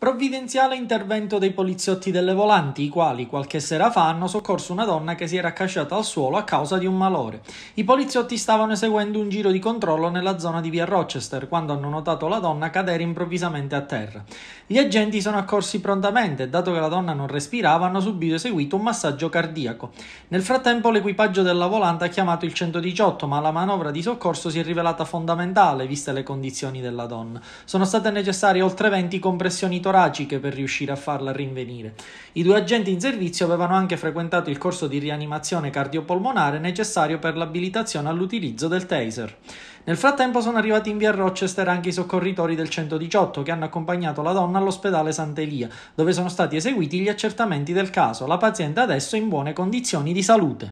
Provvidenziale intervento dei poliziotti delle volanti, i quali qualche sera fa hanno soccorso una donna che si era accasciata al suolo a causa di un malore. I poliziotti stavano eseguendo un giro di controllo nella zona di via Rochester quando hanno notato la donna cadere improvvisamente a terra. Gli agenti sono accorsi prontamente e, dato che la donna non respirava, hanno subito eseguito un massaggio cardiaco. Nel frattempo, l'equipaggio della volante ha chiamato il 118, ma la manovra di soccorso si è rivelata fondamentale viste le condizioni della donna. Sono state necessarie oltre 20 compressioni toraciche per riuscire a farla rinvenire. I due agenti in servizio avevano anche frequentato il corso di rianimazione cardiopolmonare necessario per l'abilitazione all'utilizzo del taser. Nel frattempo sono arrivati in via Rochester anche i soccorritori del 118 che hanno accompagnato la donna all'ospedale Sant'Elia, dove sono stati eseguiti gli accertamenti del caso. La paziente adesso è in buone condizioni di salute.